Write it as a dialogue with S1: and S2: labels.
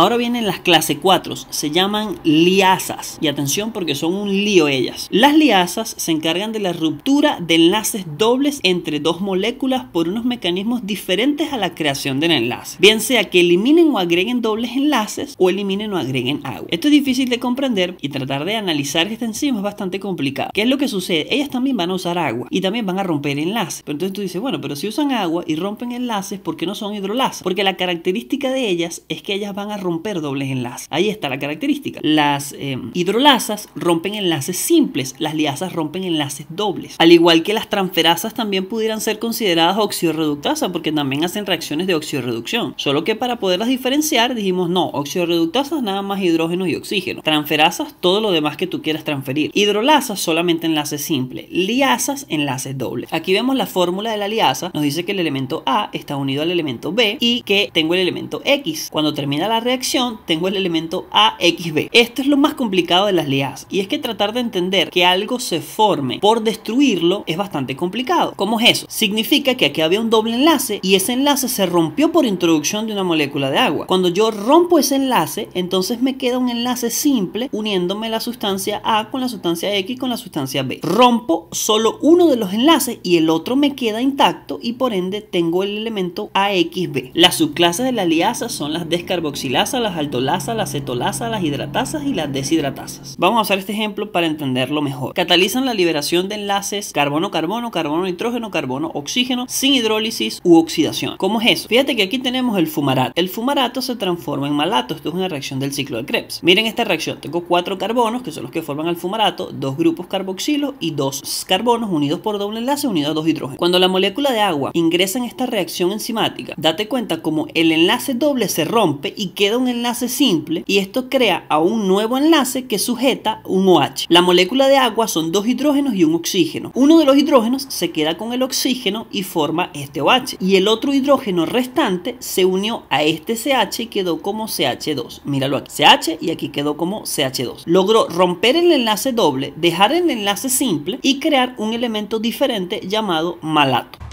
S1: Ahora vienen las clase 4, se llaman liasas. Y atención porque son un lío ellas. Las liasas se encargan de la ruptura de enlaces dobles entre dos moléculas por unos mecanismos diferentes a la creación del enlace. Bien sea que eliminen o agreguen dobles enlaces o eliminen o agreguen agua. Esto es difícil de comprender y tratar de analizar esta enzima es bastante complicado. ¿Qué es lo que sucede? Ellas también van a usar agua y también van a romper enlaces. Pero entonces tú dices, bueno, pero si usan agua y rompen enlaces, ¿por qué no son hidrolasas? Porque la característica de ellas es que ellas van a romper romper dobles enlaces. Ahí está la característica. Las eh, hidrolasas rompen enlaces simples, las liasas rompen enlaces dobles. Al igual que las transferasas también pudieran ser consideradas oxiorreductasas porque también hacen reacciones de oxiorreducción. Solo que para poderlas diferenciar dijimos no, oxiorreductasas nada más hidrógeno y oxígeno. Transferasas todo lo demás que tú quieras transferir. Hidrolasas solamente enlaces simple. Liasas enlaces dobles. Aquí vemos la fórmula de la liasa. Nos dice que el elemento A está unido al elemento B y que tengo el elemento X. Cuando termina la reacción tengo el elemento AXB. Esto es lo más complicado de las LEAs y es que tratar de entender que algo se forme por destruirlo es bastante complicado. ¿Cómo es eso? Significa que aquí había un doble enlace y ese enlace se rompió por introducción de una molécula de agua. Cuando yo rompo ese enlace, entonces me queda un enlace simple uniéndome la sustancia A con la sustancia X con la sustancia B. Rompo solo uno de los enlaces y el otro me queda intacto y por ende tengo el elemento AXB. Las subclases de las liasa son las descarboxiladas las aldolasa, las cetolasas, las hidratasas y las deshidratasas. Vamos a usar este ejemplo para entenderlo mejor. Catalizan la liberación de enlaces carbono-carbono, carbono-nitrógeno, carbono-oxígeno sin hidrólisis u oxidación. ¿Cómo es eso? Fíjate que aquí tenemos el fumarato. El fumarato se transforma en malato. Esto es una reacción del ciclo de Krebs. Miren esta reacción. Tengo cuatro carbonos, que son los que forman al fumarato, dos grupos carboxilo y dos carbonos unidos por doble enlace unidos a dos hidrógenos. Cuando la molécula de agua ingresa en esta reacción enzimática, date cuenta cómo el enlace doble se rompe y que queda un enlace simple y esto crea a un nuevo enlace que sujeta un OH. La molécula de agua son dos hidrógenos y un oxígeno. Uno de los hidrógenos se queda con el oxígeno y forma este OH. Y el otro hidrógeno restante se unió a este CH y quedó como CH2. Míralo aquí, CH y aquí quedó como CH2. Logró romper el enlace doble, dejar el enlace simple y crear un elemento diferente llamado malato.